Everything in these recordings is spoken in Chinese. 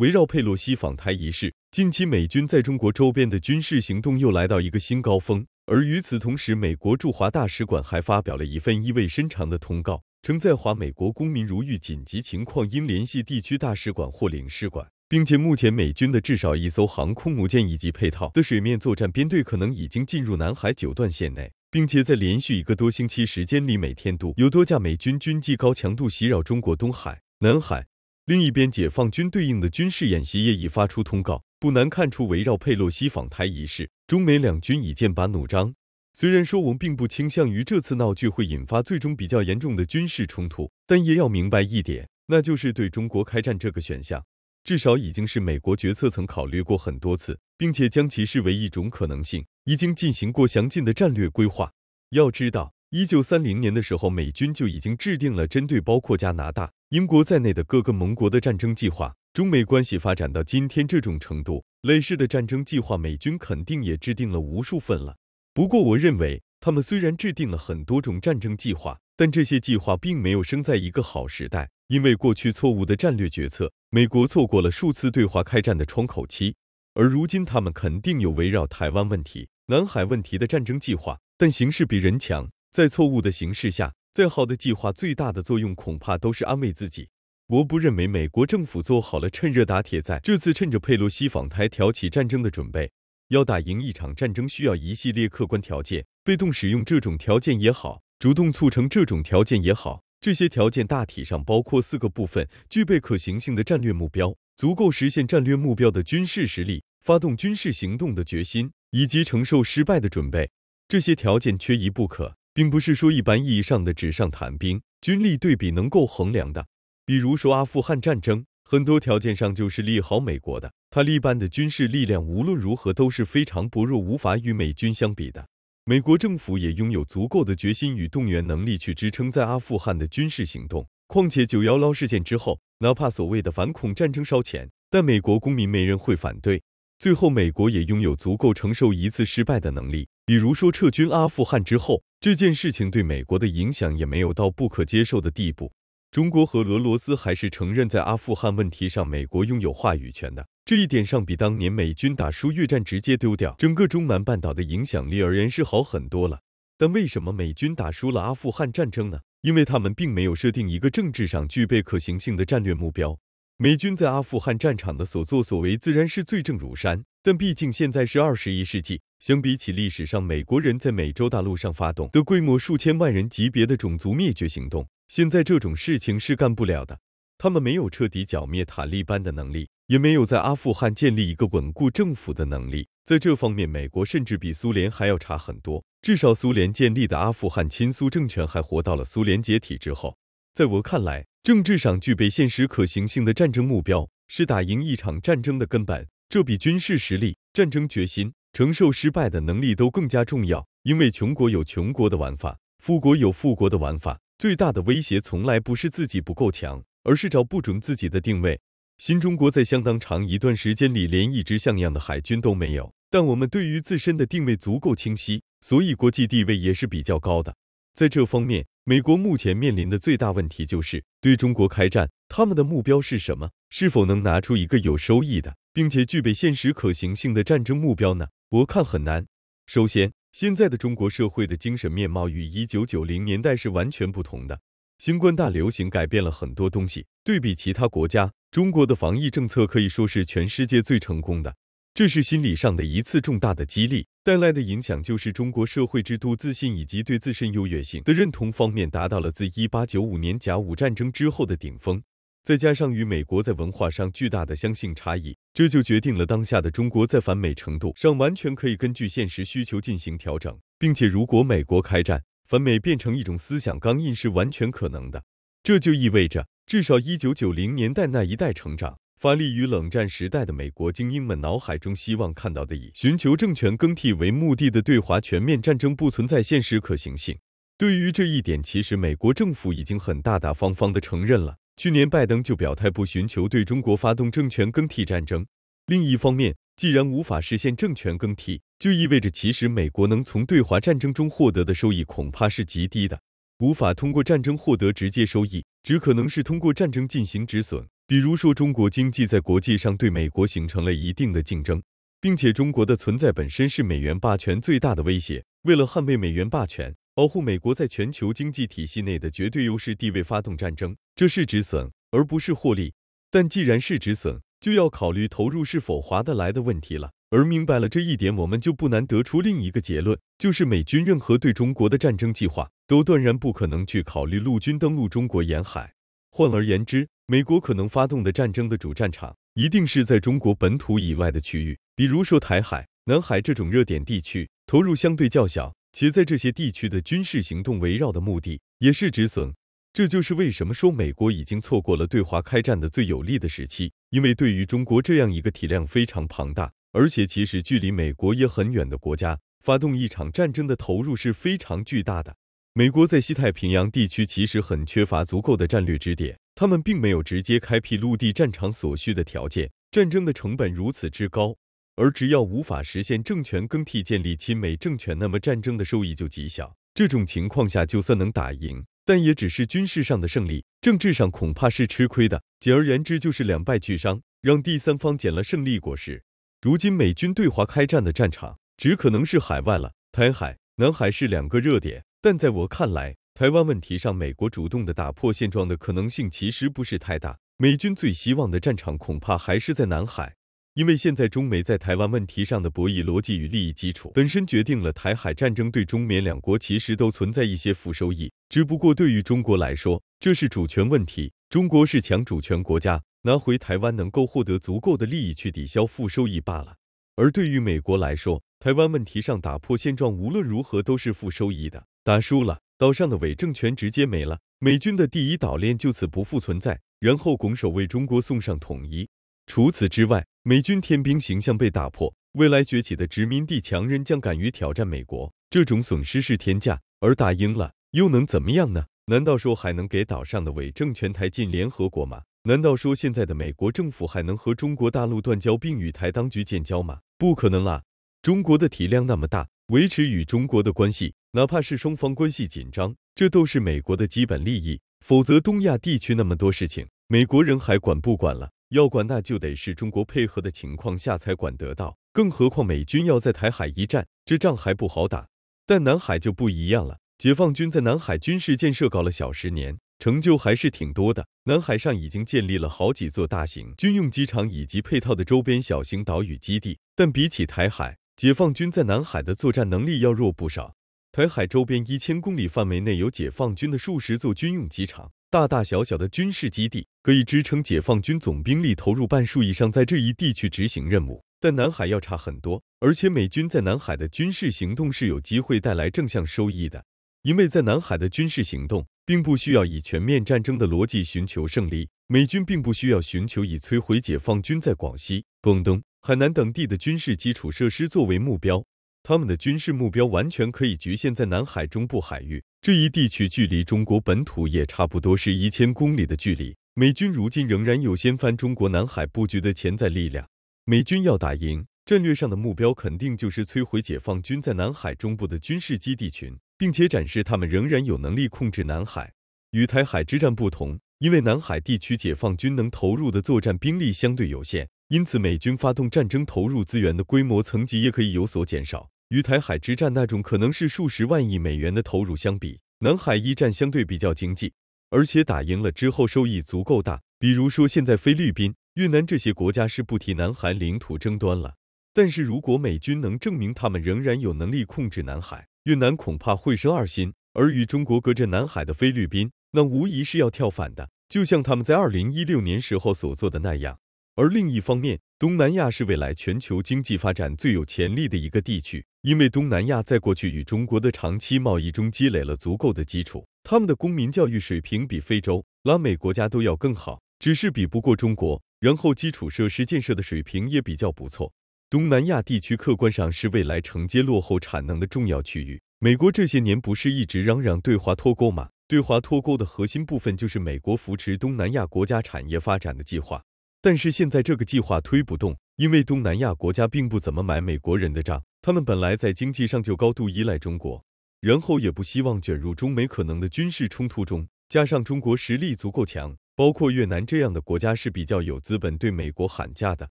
围绕佩洛西访台一事，近期美军在中国周边的军事行动又来到一个新高峰。而与此同时，美国驻华大使馆还发表了一份意味深长的通告，称在华美国公民如遇紧急情况，应联系地区大使馆或领事馆。并且，目前美军的至少一艘航空母舰以及配套的水面作战编队可能已经进入南海九段线内，并且在连续一个多星期时间里，每天都有多架美军军机高强度袭扰中国东海、南海。另一边，解放军对应的军事演习也已发出通告。不难看出，围绕佩洛西访台一事，中美两军已剑拔弩张。虽然说我们并不倾向于这次闹剧会引发最终比较严重的军事冲突，但也要明白一点，那就是对中国开战这个选项，至少已经是美国决策层考虑过很多次，并且将其视为一种可能性，已经进行过详尽的战略规划。要知道。一九三零年的时候，美军就已经制定了针对包括加拿大、英国在内的各个盟国的战争计划。中美关系发展到今天这种程度，类似的战争计划，美军肯定也制定了无数份了。不过，我认为他们虽然制定了很多种战争计划，但这些计划并没有生在一个好时代。因为过去错误的战略决策，美国错过了数次对华开战的窗口期。而如今，他们肯定有围绕台湾问题、南海问题的战争计划，但形势比人强。在错误的形势下，再好的计划最大的作用恐怕都是安慰自己。我不认为美国政府做好了趁热打铁，在这次趁着佩洛西访台挑起战争的准备。要打赢一场战争，需要一系列客观条件，被动使用这种条件也好，主动促成这种条件也好，这些条件大体上包括四个部分：具备可行性的战略目标，足够实现战略目标的军事实力，发动军事行动的决心，以及承受失败的准备。这些条件缺一不可。并不是说一般意义上的纸上谈兵、军力对比能够衡量的。比如说阿富汗战争，很多条件上就是利好美国的。他立班的军事力量无论如何都是非常薄弱，无法与美军相比的。美国政府也拥有足够的决心与动员能力去支撑在阿富汗的军事行动。况且九幺幺事件之后，哪怕所谓的反恐战争烧钱，但美国公民没人会反对。最后，美国也拥有足够承受一次失败的能力。比如说撤军阿富汗之后。这件事情对美国的影响也没有到不可接受的地步。中国和俄罗斯还是承认在阿富汗问题上美国拥有话语权的，这一点上比当年美军打输越战直接丢掉整个中南半岛的影响力而言是好很多了。但为什么美军打输了阿富汗战争呢？因为他们并没有设定一个政治上具备可行性的战略目标。美军在阿富汗战场的所作所为自然是罪证如山，但毕竟现在是二十一世纪。相比起历史上美国人在美洲大陆上发动的规模数千万人级别的种族灭绝行动，现在这种事情是干不了的。他们没有彻底剿灭塔利班的能力，也没有在阿富汗建立一个稳固政府的能力。在这方面，美国甚至比苏联还要差很多。至少苏联建立的阿富汗亲苏政权还活到了苏联解体之后。在我看来，政治上具备现实可行性的战争目标是打赢一场战争的根本，这比军事实力、战争决心。承受失败的能力都更加重要，因为穷国有穷国的玩法，富国有富国的玩法。最大的威胁从来不是自己不够强，而是找不准自己的定位。新中国在相当长一段时间里连一支像样的海军都没有，但我们对于自身的定位足够清晰，所以国际地位也是比较高的。在这方面，美国目前面临的最大问题就是对中国开战，他们的目标是什么？是否能拿出一个有收益的，并且具备现实可行性的战争目标呢？我看很难。首先，现在的中国社会的精神面貌与一九九零年代是完全不同的。新冠大流行改变了很多东西。对比其他国家，中国的防疫政策可以说是全世界最成功的。这是心理上的一次重大的激励，带来的影响就是中国社会制度自信以及对自身优越性的认同方面达到了自一八九五年甲午战争之后的顶峰。再加上与美国在文化上巨大的相性差异，这就决定了当下的中国在反美程度上完全可以根据现实需求进行调整，并且如果美国开战，反美变成一种思想刚印是完全可能的。这就意味着，至少一九九零年代那一代成长、发力于冷战时代的美国精英们脑海中希望看到的以寻求政权更替为目的的对华全面战争不存在现实可行性。对于这一点，其实美国政府已经很大大方方地承认了。去年拜登就表态不寻求对中国发动政权更替战争。另一方面，既然无法实现政权更替，就意味着其实美国能从对华战争中获得的收益恐怕是极低的，无法通过战争获得直接收益，只可能是通过战争进行止损。比如说，中国经济在国际上对美国形成了一定的竞争，并且中国的存在本身是美元霸权最大的威胁。为了捍卫美元霸权，保护美国在全球经济体系内的绝对优势地位，发动战争这是止损而不是获利。但既然是止损，就要考虑投入是否划得来的问题了。而明白了这一点，我们就不难得出另一个结论，就是美军任何对中国的战争计划都断然不可能去考虑陆军登陆中国沿海。换而言之，美国可能发动的战争的主战场一定是在中国本土以外的区域，比如说台海、南海这种热点地区，投入相对较小。且在这些地区的军事行动围绕的目的也是止损，这就是为什么说美国已经错过了对华开战的最有利的时期。因为对于中国这样一个体量非常庞大，而且其实距离美国也很远的国家，发动一场战争的投入是非常巨大的。美国在西太平洋地区其实很缺乏足够的战略支点，他们并没有直接开辟陆地战场所需的条件，战争的成本如此之高。而只要无法实现政权更替，建立亲美政权，那么战争的收益就极小。这种情况下，就算能打赢，但也只是军事上的胜利，政治上恐怕是吃亏的。简而言之，就是两败俱伤，让第三方捡了胜利果实。如今，美军对华开战的战场只可能是海外了。台海、南海是两个热点，但在我看来，台湾问题上，美国主动的打破现状的可能性其实不是太大。美军最希望的战场恐怕还是在南海。因为现在中美在台湾问题上的博弈逻辑与利益基础本身决定了台海战争对中缅两国其实都存在一些负收益，只不过对于中国来说，这是主权问题，中国是强主权国家，拿回台湾能够获得足够的利益去抵消负收益罢了。而对于美国来说，台湾问题上打破现状无论如何都是负收益的，打输了，岛上的伪政权直接没了，美军的第一岛链就此不复存在，然后拱手为中国送上统一。除此之外。美军天兵形象被打破，未来崛起的殖民地强人将敢于挑战美国，这种损失是天价。而打赢了又能怎么样呢？难道说还能给岛上的伪政权抬进联合国吗？难道说现在的美国政府还能和中国大陆断交并与台当局建交吗？不可能啦！中国的体量那么大，维持与中国的关系，哪怕是双方关系紧张，这都是美国的基本利益。否则，东亚地区那么多事情，美国人还管不管了？要管那就得是中国配合的情况下才管得到，更何况美军要在台海一战，这仗还不好打。但南海就不一样了，解放军在南海军事建设搞了小十年，成就还是挺多的。南海上已经建立了好几座大型军用机场以及配套的周边小型岛屿基地，但比起台海，解放军在南海的作战能力要弱不少。台海周边一千公里范围内有解放军的数十座军用机场。大大小小的军事基地可以支撑解放军总兵力投入半数以上在这一地区执行任务，但南海要差很多。而且美军在南海的军事行动是有机会带来正向收益的，因为在南海的军事行动并不需要以全面战争的逻辑寻求胜利，美军并不需要寻求以摧毁解放军在广西、广东、海南等地的军事基础设施作为目标。他们的军事目标完全可以局限在南海中部海域这一地区，距离中国本土也差不多是一千公里的距离。美军如今仍然有掀翻中国南海布局的潜在力量。美军要打赢，战略上的目标肯定就是摧毁解放军在南海中部的军事基地群，并且展示他们仍然有能力控制南海。与台海之战不同，因为南海地区解放军能投入的作战兵力相对有限，因此美军发动战争投入资源的规模层级也可以有所减少。与台海之战那种可能是数十万亿美元的投入相比，南海一战相对比较经济，而且打赢了之后收益足够大。比如说，现在菲律宾、越南这些国家是不提南海领土争端了，但是如果美军能证明他们仍然有能力控制南海，越南恐怕会生二心，而与中国隔着南海的菲律宾，那无疑是要跳反的，就像他们在二零一六年时候所做的那样。而另一方面，东南亚是未来全球经济发展最有潜力的一个地区。因为东南亚在过去与中国的长期贸易中积累了足够的基础，他们的公民教育水平比非洲、拉美国家都要更好，只是比不过中国。然后基础设施建设的水平也比较不错。东南亚地区客观上是未来承接落后产能的重要区域。美国这些年不是一直嚷嚷对华脱钩吗？对华脱钩的核心部分就是美国扶持东南亚国家产业发展的计划，但是现在这个计划推不动。因为东南亚国家并不怎么买美国人的账，他们本来在经济上就高度依赖中国，然后也不希望卷入中美可能的军事冲突中。加上中国实力足够强，包括越南这样的国家是比较有资本对美国喊价的。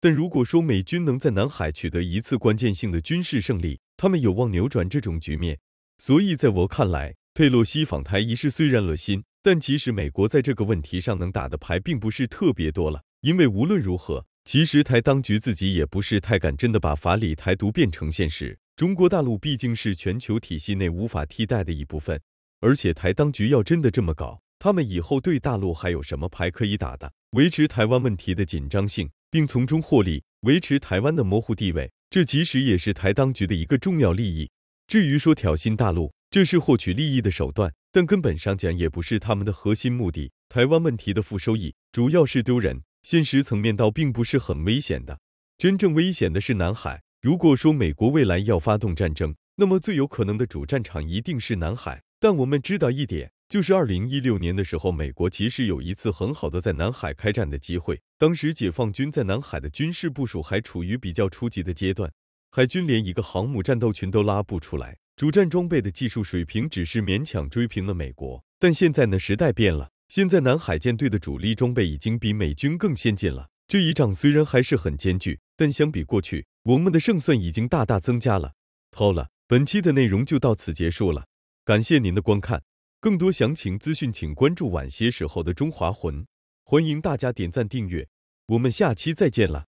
但如果说美军能在南海取得一次关键性的军事胜利，他们有望扭转这种局面。所以，在我看来，佩洛西访台一事虽然恶心，但即使美国在这个问题上能打的牌并不是特别多了，因为无论如何。其实台当局自己也不是太敢真的把法理台独变成现实。中国大陆毕竟是全球体系内无法替代的一部分，而且台当局要真的这么搞，他们以后对大陆还有什么牌可以打的？维持台湾问题的紧张性，并从中获利，维持台湾的模糊地位，这其实也是台当局的一个重要利益。至于说挑衅大陆，这是获取利益的手段，但根本上讲也不是他们的核心目的。台湾问题的负收益主要是丢人。现实层面倒并不是很危险的，真正危险的是南海。如果说美国未来要发动战争，那么最有可能的主战场一定是南海。但我们知道一点，就是二零一六年的时候，美国其实有一次很好的在南海开战的机会。当时解放军在南海的军事部署还处于比较初级的阶段，海军连一个航母战斗群都拉不出来，主战装备的技术水平只是勉强追平了美国。但现在呢，时代变了。现在南海舰队的主力装备已经比美军更先进了，这一仗虽然还是很艰巨，但相比过去，我们的胜算已经大大增加了。好了，本期的内容就到此结束了，感谢您的观看。更多详情资讯，请关注晚些时候的《中华魂》。欢迎大家点赞订阅，我们下期再见了。